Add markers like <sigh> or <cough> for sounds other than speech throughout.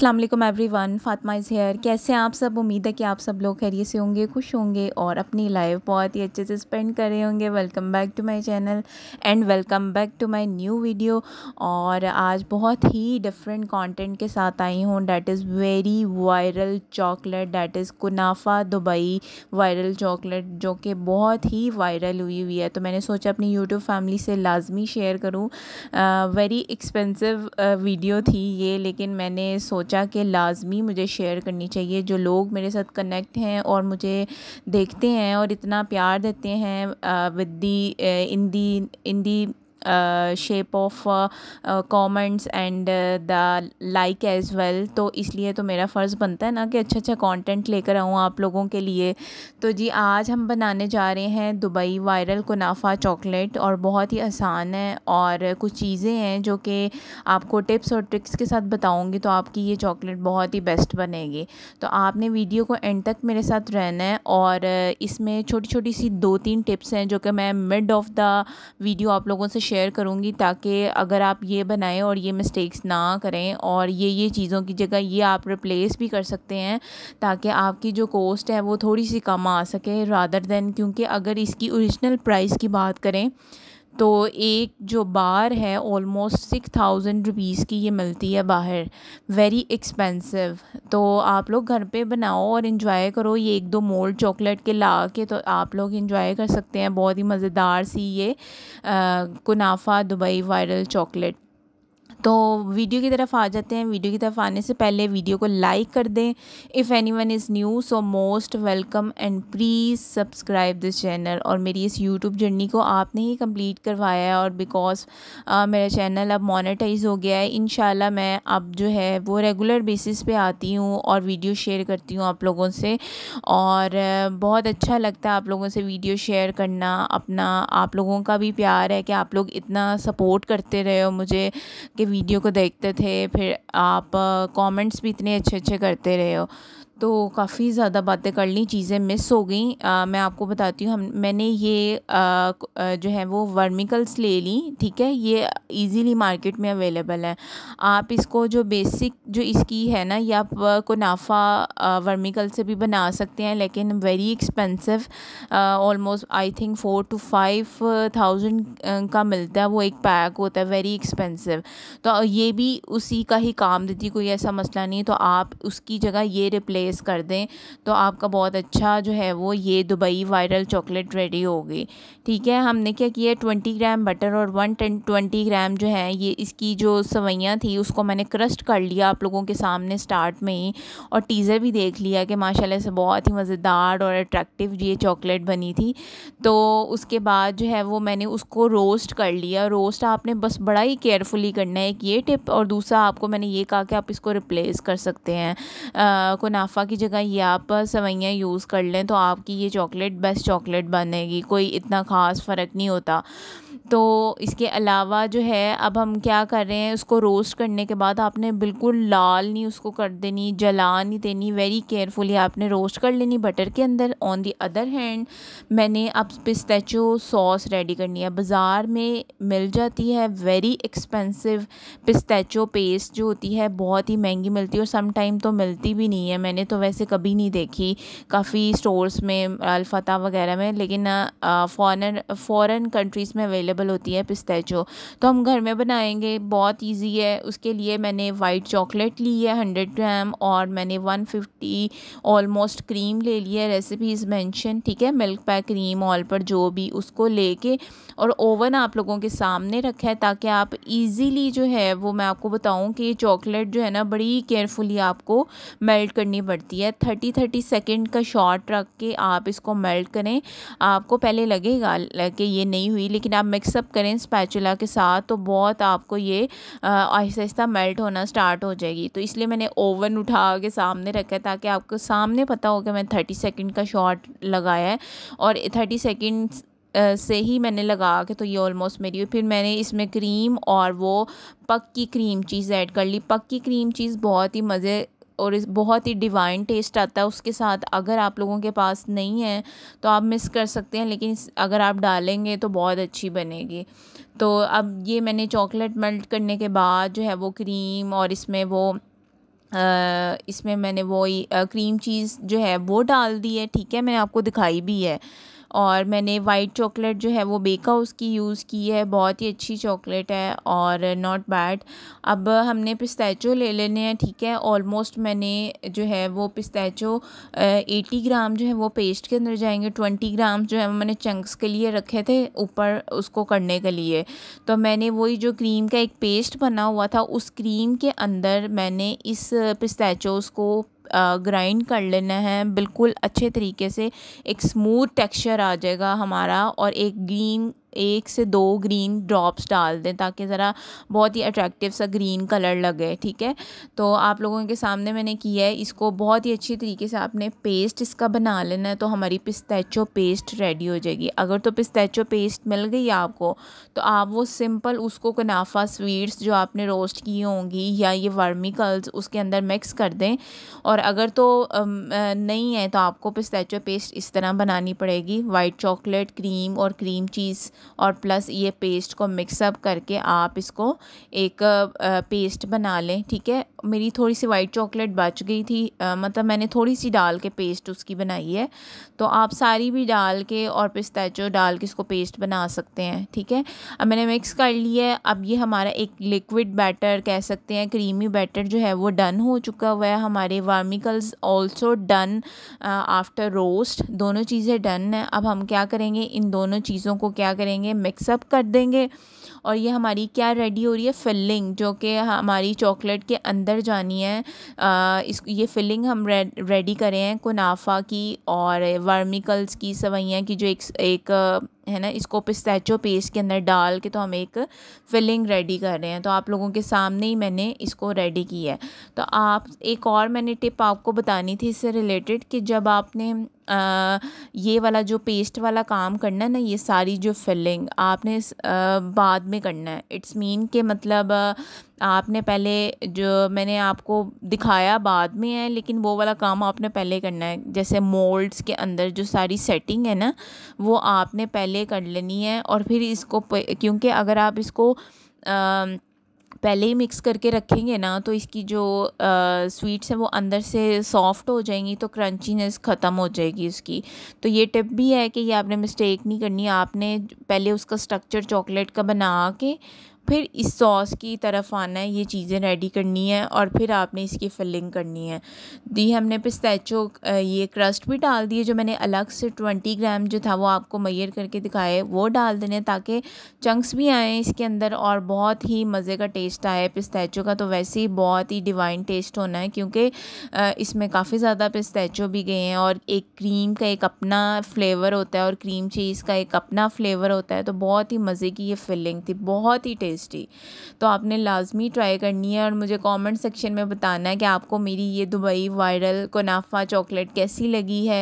अस्सलाम everyone Fatima is here कैसे आप सब उम्मीद है कि आप सब लोग खैरियत से होंगे खुश होंगे और अपनी लाइफ बहुत ही अच्छे से स्पेंड कर रहे होंगे welcome back to my channel and welcome back to my new video और आज बहुत ही डिफरेंट कंटेंट के साथ आई हूँ that is very viral chocolate that is kunafa Dubai viral chocolate जो कि बहुत ही वायरल हुई हुई है तो मैंने सोचा अपनी यूट्यूब फैमिली से लाजमी शेयर करूँ वेरी एक्सपेंसिव वीडियो थी ये लेकिन मैंने सोच सोचा कि लाजमी मुझे शेयर करनी चाहिए जो लोग मेरे साथ कनेक्ट हैं और मुझे देखते हैं और इतना प्यार देते हैं with the in the in the shape of comments and the like as well तो इसलिए तो मेरा फ़र्ज़ बनता है ना कि अच्छा अच्छा कॉन्टेंट लेकर आऊँ आप लोगों के लिए तो जी आज हम बनाने जा रहे हैं दुबई वायरल कुनाफा चॉकलेट और बहुत ही आसान है और कुछ चीज़ें हैं जो कि आपको टिप्स और ट्रिक्स के साथ बताऊँगी तो आपकी ये चॉकलेट बहुत ही बेस्ट बनेगी तो आपने वीडियो को एंड तक मेरे साथ रहना है और इसमें छोटी छोटी सी दो तीन टिप्स हैं जो कि मैं मिड ऑफ़ द वीडियो आप लोगों से शेयर करूँगी ताकि अगर आप ये बनाएं और ये मिस्टेक्स ना करें और ये ये चीज़ों की जगह ये आप रिप्लेस भी कर सकते हैं ताकि आपकी जो कॉस्ट है वो थोड़ी सी कम आ सके रादर दैन क्योंकि अगर इसकी औरिजिनल प्राइस की बात करें तो एक जो बार है ऑलमोस्ट सिक्स थाउजेंड रुपीज़ की ये मिलती है बाहर वेरी एक्सपेंसिव तो आप लोग घर पे बनाओ और इन्जॉय करो ये एक दो मोल्ड चॉकलेट के ला के तो आप लोग इन्जॉय कर सकते हैं बहुत ही मज़ेदार सी ये आ, कुनाफा दुबई वायरल चॉकलेट तो वीडियो की तरफ आ जाते हैं वीडियो की तरफ आने से पहले वीडियो को लाइक कर दें if anyone is new so most welcome and please subscribe this channel और मेरी इस यूट्यूब जर्नी को आपने ही कंप्लीट करवाया है और बिकॉज मेरा चैनल अब मोनेटाइज हो गया है इन मैं अब जो है वो रेगुलर बेसिस पे आती हूँ और वीडियो शेयर करती हूँ आप लोगों से और बहुत अच्छा लगता है आप लोगों से वीडियो शेयर करना अपना आप लोगों का भी प्यार है कि आप लोग इतना सपोर्ट करते रहे हो मुझे कि वीडियो को देखते थे फिर आप कमेंट्स भी इतने अच्छे अच्छे करते रहे हो तो काफ़ी ज़्यादा बातें कर ली चीज़ें मिस हो गई मैं आपको बताती हूँ हम मैंने ये आ, जो है वो वर्मिकल्स ले ली ठीक है ये इजीली मार्केट में अवेलेबल है आप इसको जो बेसिक जो इसकी है ना ये आप कोनाफा वर्मिकल से भी बना सकते हैं लेकिन very expensive almost I think four to five thousand का मिलता है वो एक पैक होता है वेरी एक्सपेंसिव तो ये भी उसी का ही काम देती कोई ऐसा मसला नहीं तो आप उसकी जगह ये रिप्लेस प्लेस कर दें तो आपका बहुत अच्छा जो है वो ये दुबई वायरल चॉकलेट रेडी होगी ठीक है हमने क्या किया ट्वेंटी ग्राम बटर और वन ट्वेंटी ग्राम जो है ये इसकी जो सवैयाँ थी उसको मैंने क्रस्ट कर लिया आप लोगों के सामने स्टार्ट में ही और टीज़र भी देख लिया कि माशा से बहुत ही मज़ेदार और अट्रैक्टिव ये चॉकलेट बनी थी तो उसके बाद जो है वो मैंने उसको रोस्ट कर लिया रोस्ट आपने बस बड़ा ही केयरफुली करना है एक ये टिप और दूसरा आपको मैंने ये कहा कि आप इसको रिप्लेस कर सकते हैं कोनाफा अल्फ़ा की जगह ये आप सवैयाँ यूज़ कर लें तो आपकी ये चॉकलेट बेस्ट चॉकलेट बनेगी कोई इतना ख़ास फ़र्क नहीं होता तो इसके अलावा जो है अब हम क्या कर रहे हैं उसको रोस्ट करने के बाद आपने बिल्कुल लाल नहीं उसको कर देनी जला नहीं देनी वेरी केयरफुली आपने रोस्ट कर लेनी बटर के अंदर ऑन दी अदर हैंड मैंने अब पिस्तैचो सॉस रेडी करनी है बाज़ार में मिल जाती है वेरी एक्सपेंसिव पिस्तैचो पेस्ट जो होती है बहुत ही महंगी मिलती है और सम टाइम तो मिलती भी नहीं है मैंने तो वैसे कभी नहीं देखी काफ़ी स्टोर्स में अलफता वगैरह में लेकिन फ़ॉरन फ़ॉरन कंट्रीज़ में अवेलेबल अवेलेबल होती है पिस्तैचो तो हम घर में बनाएंगे बहुत इजी है उसके लिए मैंने वाइट चॉकलेट ली है हंड्रेड ग्राम और मैंने वन फिफ्टी ऑलमोस्ट क्रीम ले ली है रेसिपीज़ मैंशन ठीक है मिल्क पैक क्रीम ऑल पर जो भी उसको लेके और ओवन आप लोगों के सामने रखा है ताकि आप इजीली जो है वो मैं आपको बताऊं कि चॉकलेट जो है ना बड़ी केयरफुली आपको मेल्ट करनी पड़ती है थर्टी थर्टी सेकेंड का शॉर्ट रख के आप इसको मेल्ट करें आपको पहले लगेगा कि ये नहीं हुई लेकिन आप मिक्स मिक्सअप करें स्पैचुला के साथ तो बहुत आपको ये आहिस्ता आहिस्ता मेल्ट होना स्टार्ट हो जाएगी तो इसलिए मैंने ओवन उठा के सामने रखा है ताकि आपको सामने पता हो कि मैंने थर्टी सेकेंड का शॉट लगाया है और थर्टी सेकेंड से ही मैंने लगा के तो ये ऑलमोस्ट मेरी फिर मैंने इसमें क्रीम और वो पक्की क्रीम चीज़ ऐड कर ली पक्की क्रीम चीज़ बहुत ही मज़े और इस बहुत ही डिवाइन टेस्ट आता है उसके साथ अगर आप लोगों के पास नहीं है तो आप मिस कर सकते हैं लेकिन अगर आप डालेंगे तो बहुत अच्छी बनेगी तो अब ये मैंने चॉकलेट मेल्ट करने के बाद जो है वो क्रीम और इसमें वो आ, इसमें मैंने वो क्रीम चीज़ जो है वो डाल दी है ठीक है मैंने आपको दिखाई भी है और मैंने वाइट चॉकलेट जो है वो बेका उसकी यूज़ की है बहुत ही अच्छी चॉकलेट है और नॉट बैड अब हमने पिस्ताचो ले लेने हैं ठीक है ऑलमोस्ट मैंने जो है वो पिस्ताचो एटी ग्राम जो है वो पेस्ट के अंदर जाएंगे ट्वेंटी ग्राम जो है मैंने चंक्स के लिए रखे थे ऊपर उसको करने के लिए तो मैंने वही जो क्रीम का एक पेस्ट बना हुआ था उस क्रीम के अंदर मैंने इस पिस्ताचोज़ को ग्राइंड कर लेना है बिल्कुल अच्छे तरीके से एक स्मूथ टेक्सचर आ जाएगा हमारा और एक ग्रीन एक से दो ग्रीन ड्रॉप्स डाल दें ताकि ज़रा बहुत ही अट्रैक्टिव सा ग्रीन कलर लगे ठीक है तो आप लोगों के सामने मैंने किया है इसको बहुत ही अच्छी तरीके से आपने पेस्ट इसका बना लेना है तो हमारी पिस्तेचो पेस्ट रेडी हो जाएगी अगर तो पिस्तैचो पेस्ट मिल गई आपको तो आप वो सिंपल उसको कनाफा स्वीट्स जो आपने रोस्ट की होंगी या ये वर्मी कल्स उसके अंदर मिक्स कर दें और अगर तो नहीं है तो आपको पिस्तैचो पेस्ट इस तरह बनानी पड़ेगी वाइट चॉकलेट क्रीम और क्रीम चीज़ और प्लस ये पेस्ट को मिक्सअप करके आप इसको एक पेस्ट बना लें ठीक है मेरी थोड़ी सी वाइट चॉकलेट बच गई थी मतलब मैंने थोड़ी सी डाल के पेस्ट उसकी बनाई है तो आप सारी भी डाल के और पिस्ताचो डाल के इसको पेस्ट बना सकते हैं ठीक है अब मैंने मिक्स कर लिया है अब ये हमारा एक लिक्विड बैटर कह सकते हैं क्रीमी बैटर जो है वो डन हो चुका हुआ है हमारे वार्मिकल्स ऑल्सो डन आफ्टर रोस्ट दोनों चीज़ें डन है अब हम क्या करेंगे इन दोनों चीज़ों को क्या करेंगे करेंगे मिक्सअप कर देंगे और ये हमारी क्या रेडी हो रही है फिलिंग जो कि हमारी चॉकलेट के अंदर जानी है आ, इस ये फिलिंग हम रेडी करें हैं कुनाफा की और वर्मिकल्स की सवैयाँ की जो एक, एक है ना इसको स्टैचो पेस्ट के अंदर डाल के तो हम एक फिलिंग रेडी कर रहे हैं तो आप लोगों के सामने ही मैंने इसको रेडी किया है तो आप एक और मैंने टिप आपको बतानी थी इससे रिलेटेड कि जब आपने आ, ये वाला जो पेस्ट वाला काम करना है ना ये सारी जो फिलिंग आपने इस, आ, बाद में करना है इट्स मीन के मतलब आ, आपने पहले जो मैंने आपको दिखाया बाद में है लेकिन वो वाला काम आपने पहले करना है जैसे मोल्ड्स के अंदर जो सारी सेटिंग है ना वो आपने पहले कर लेनी है और फिर इसको क्योंकि अगर आप इसको आ, पहले ही मिक्स करके रखेंगे ना तो इसकी जो स्वीट्स हैं वो अंदर से सॉफ्ट हो जाएंगी तो क्रंचीनेस ख़त्म हो जाएगी उसकी तो ये टिप भी है कि ये आपने मिस्टेक नहीं करनी आपने पहले उसका स्ट्रक्चर चॉकलेट का बना के फिर इस सॉस की तरफ आना है ये चीज़ें रेडी करनी है और फिर आपने इसकी फिलिंग करनी है दी हमने पिस्तैचो ये क्रस्ट भी डाल दिए जो मैंने अलग से ट्वेंटी ग्राम जो था वो आपको मैयर करके दिखाए वो डाल देने ताकि चंक्स भी आएँ इसके अंदर और बहुत ही मज़े का टेस्ट आए पिस्तैचो का तो वैसे ही बहुत ही डिवाइन टेस्ट होना है क्योंकि इसमें काफ़ी ज़्यादा पिस्ताचो भी गए हैं और एक क्रीम का एक अपना फ्लेवर होता है और क्रीम चीज़ का एक अपना फ्लेवर होता है तो बहुत ही मज़े की ये फिलिंग थी बहुत ही टेस्ट टेस्टी तो आपने लाजमी ट्राई करनी है और मुझे कमेंट सेक्शन में बताना है कि आपको मेरी ये दुबई वायरल कोनाफा चॉकलेट कैसी लगी है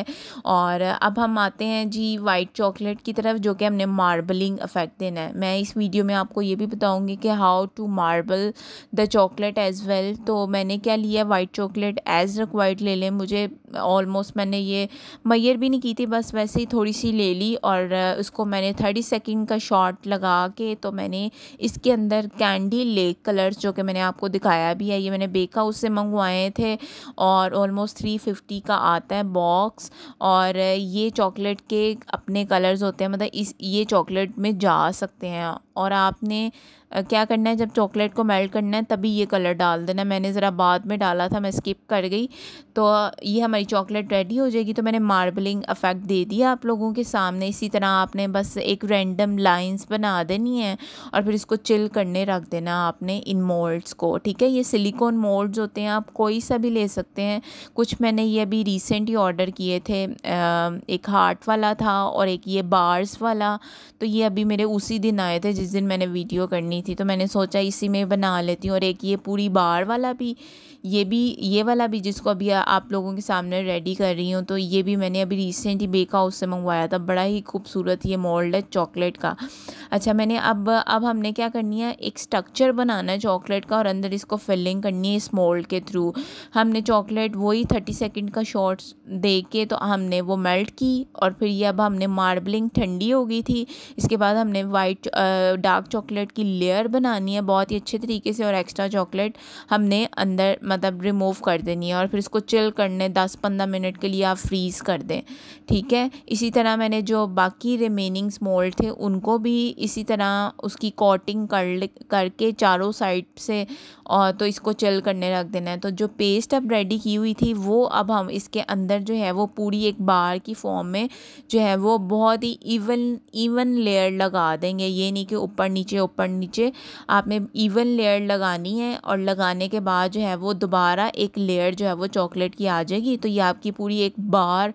और अब हम आते हैं जी वाइट चॉकलेट की तरफ जो कि हमने मार्बलिंग अफेक्ट देना है मैं इस वीडियो में आपको ये भी बताऊँगी कि how to marble the chocolate as well तो मैंने क्या लिया वाइट चॉकलेट एज़ रिक्वाइड ले लें मुझे ऑलमोस्ट मैंने ये मैयर भी नहीं की थी बस वैसे ही थोड़ी सी ले ली और उसको मैंने थर्टी सेकेंड का शॉट लगा के तो मैंने इस इसके अंदर कैंडी लेक कलर्स जो कि मैंने आपको दिखाया भी है ये मैंने बेका उससे से मंगवाए थे और ऑलमोस्ट थ्री फिफ्टी का आता है बॉक्स और ये चॉकलेट के अपने कलर्स होते हैं मतलब इस ये चॉकलेट में जा सकते हैं और आपने क्या करना है जब चॉकलेट को मेल्ट करना है तभी ये कलर डाल देना मैंने ज़रा बाद में डाला था मैं स्किप कर गई तो ये हमारी चॉकलेट रेडी हो जाएगी तो मैंने मार्बलिंग अफेक्ट दे दिया आप लोगों के सामने इसी तरह आपने बस एक रैंडम लाइंस बना देनी है और फिर इसको चिल करने रख देना आपने इन मोल्ड्स को ठीक है ये सिलिकॉन मोल्ड्स होते हैं आप कोई सा भी ले सकते हैं कुछ मैंने ये अभी रिसेंट ही ऑर्डर किए थे एक हार्ट वाला था और एक ये बार्स वाला तो ये अभी मेरे उसी दिन आए थे जिस दिन मैंने वीडियो करनी बनानी थी तो मैंने सोचा इसी में बना लेती हूँ और एक ये पूरी बार वाला भी ये भी ये वाला भी जिसको अभी आप लोगों के सामने रेडी कर रही हूँ तो ये भी मैंने अभी रिसेंटली ही बेक हाउस से मंगवाया था बड़ा ही खूबसूरत ये मोल्ड है चॉकलेट का अच्छा मैंने अब अब हमने क्या करनी है एक स्ट्रक्चर बनाना है चॉकलेट का और अंदर इसको फिलिंग करनी है इस मोल्ड के थ्रू हमने चॉकलेट वही थर्टी सेकेंड का शॉर्ट्स दे के तो हमने वो मेल्ट की और फिर ये अब हमने मार्बलिंग ठंडी हो गई थी इसके बाद हमने वाइट डार्क चॉकलेट की लेयर बनानी है बहुत ही अच्छे तरीके से और एक्स्ट्रा चॉकलेट हमने अंदर मतलब रिमूव कर देनी है और फिर इसको चिल करने दस पंद्रह मिनट के लिए आप फ्रीज़ कर दें ठीक है इसी तरह मैंने जो बाकी रिमेनिंग्स मोल्ड थे उनको भी इसी तरह उसकी कोटिंग कर करके चारों साइड से और तो इसको चिल करने रख देना है तो जो पेस्ट अब रेडी की हुई थी वो अब हम इसके अंदर जो है वो पूरी एक बार की फॉर्म में जो है वो बहुत ही इवन इवन लेयर लगा देंगे ये नहीं कि ऊपर नीचे ऊपर नीचे आपने इवन लेयर लगानी है और लगाने के बाद जो है वो दोबारा एक लेयर जो है वो चॉकलेट की आ जाएगी तो ये आपकी पूरी एक बार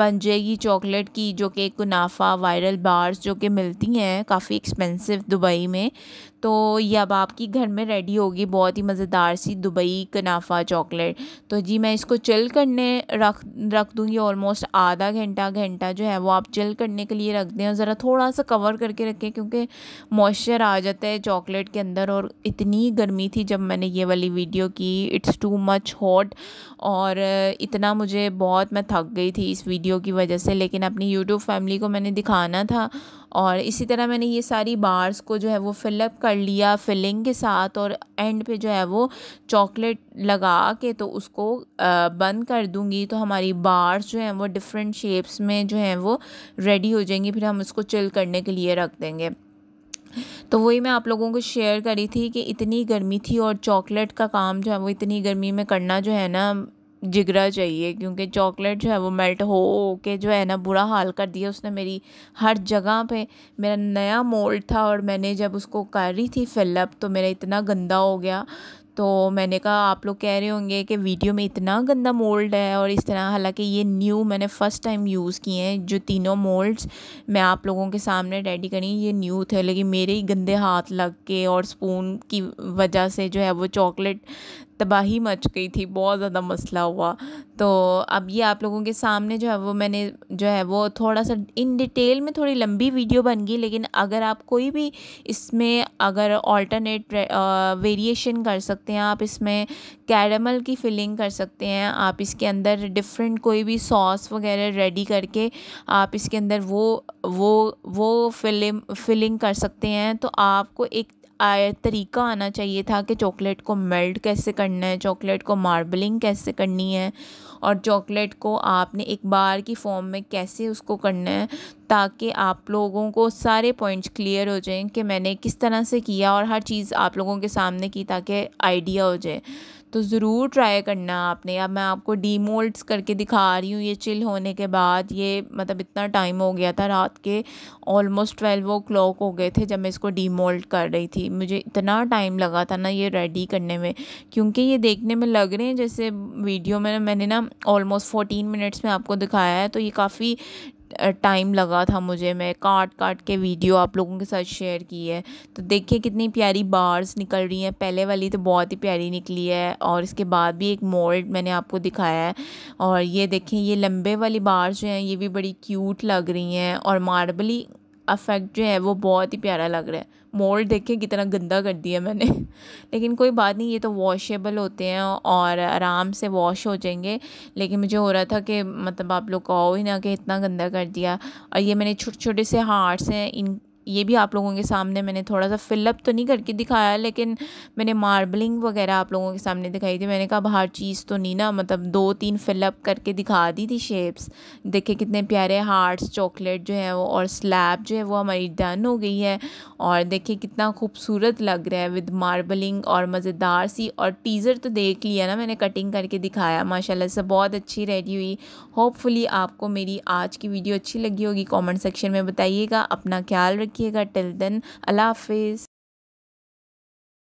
बन जाएगी चॉकलेट की जो कि कुनाफा वायरल बार्स जो कि मिलती हैं काफ़ी एक्सपेंसिव दुबई में तो ये अब आपकी घर में रेडी होगी बहुत ही मज़ेदार सी दुबई कनाफा चॉकलेट तो जी मैं इसको चिल करने रख रख दूँगी ऑलमोस्ट आधा घंटा घंटा जो है वो आप चिल करने के लिए रख दें और ज़रा थोड़ा सा कवर करके रखें क्योंकि मॉइस्चर आ जाता है चॉकलेट के अंदर और इतनी गर्मी थी जब मैंने ये वाली वीडियो की इट्स टू मच हॉट और इतना मुझे बहुत मैं थक गई थी इस वीडियो वीडियो की वजह से लेकिन अपनी यूट्यूब फैमिली को मैंने दिखाना था और इसी तरह मैंने ये सारी बार्स को जो है वो फिलअप कर लिया फिलिंग के साथ और एंड पे जो है वो चॉकलेट लगा के तो उसको बंद कर दूँगी तो हमारी बार्स जो हैं वो डिफरेंट शेप्स में जो हैं वो रेडी हो जाएंगी फिर हम उसको चिल करने के लिए रख देंगे तो वही मैं आप लोगों को शेयर करी थी कि इतनी गर्मी थी और चॉकलेट का काम जो है वो इतनी गर्मी में करना जो है ना जिगरा चाहिए क्योंकि चॉकलेट जो है वो मेल्ट हो के जो है ना बुरा हाल कर दिया उसने मेरी हर जगह पे मेरा नया मोल्ड था और मैंने जब उसको कर रही थी फिलअप तो मेरा इतना गंदा हो गया तो मैंने कहा आप लोग कह रहे होंगे कि वीडियो में इतना गंदा मोल्ड है और इस तरह हालांकि ये न्यू मैंने फ़र्स्ट टाइम यूज़ किए हैं जो तीनों मोल्ड्स मैं आप लोगों के सामने रेडी करी ये न्यू थे लेकिन मेरे ही गंदे हाथ लग के और स्पून की वजह से जो है वो चॉकलेट तबाही मच गई थी बहुत ज़्यादा मसला हुआ तो अब ये आप लोगों के सामने जो है वो मैंने जो है वो थोड़ा सा इन डिटेल में थोड़ी लंबी वीडियो बन गई लेकिन अगर आप कोई भी इसमें अगर ऑल्टरनेट वेरिएशन कर सकते हैं आप इसमें कैरमल की फिलिंग कर सकते हैं आप इसके अंदर डिफरेंट कोई भी सॉस वगैरह रेडी करके आप इसके अंदर वो वो वो फिलिंग फिलिंग कर सकते हैं तो आपको एक तरीका आना चाहिए था कि चॉकलेट को मेल्ट कैसे करना है चॉकलेट को मार्बलिंग कैसे करनी है और चॉकलेट को आपने एक बार की फॉर्म में कैसे उसको करना है ताकि आप लोगों को सारे पॉइंट्स क्लियर हो जाएं कि मैंने किस तरह से किया और हर चीज़ आप लोगों के सामने की ताकि आइडिया हो जाए तो ज़रूर ट्राई करना आपने अब मैं आपको डीमोल्ड्स करके दिखा रही हूँ ये चिल होने के बाद ये मतलब इतना टाइम हो गया था रात के ऑलमोस्ट ट्वेल्व ओ क्लॉक हो गए थे जब मैं इसको डीमोल्ड कर रही थी मुझे इतना टाइम लगा था ना ये रेडी करने में क्योंकि ये देखने में लग रहे हैं जैसे वीडियो में मैंने ना ऑलमोस्ट फोर्टीन मिनट्स में आपको दिखाया है तो ये काफ़ी टाइम लगा था मुझे मैं काट काट के वीडियो आप लोगों के साथ शेयर की है तो देखिए कितनी प्यारी बार्स निकल रही हैं पहले वाली तो बहुत ही प्यारी निकली है और इसके बाद भी एक मोल्ड मैंने आपको दिखाया है और ये देखें ये लंबे वाली बार्स जो हैं ये भी बड़ी क्यूट लग रही हैं और मार्बली अफेक्ट जो है वो बहुत ही प्यारा लग रहा है मोल्ड देखें कितना गंदा कर दिया मैंने <laughs> लेकिन कोई बात नहीं ये तो वॉशेबल होते हैं और आराम से वॉश हो जाएंगे लेकिन मुझे हो रहा था कि मतलब आप लोग कहो ही ना कि इतना गंदा कर दिया और ये मैंने छोटे छोटे से हार्ट्स हैं इन ये भी आप लोगों के सामने मैंने थोड़ा सा फिलअप तो नहीं करके दिखाया लेकिन मैंने मार्बलिंग वगैरह आप लोगों के सामने दिखाई थी मैंने कहा बाहर चीज़ तो नहीं ना मतलब दो तीन फिलअप करके दिखा दी थी शेप्स देखे कितने प्यारे हार्ट्स चॉकलेट जो है वो और स्लैब जो है वो हमारी डन हो गई है और देखे कितना खूबसूरत लग रहा है विद मार्बलिंग और मज़ेदार सी और टीज़र तो देख लिया ना मैंने कटिंग करके दिखाया माशाला से बहुत अच्छी रेडी हुई होपफुली आपको मेरी आज की वीडियो अच्छी लगी होगी कॉमेंट सेक्शन में बताइएगा अपना ख्याल रखिए किएगा टिल देन अल्लाह हाफ़िज़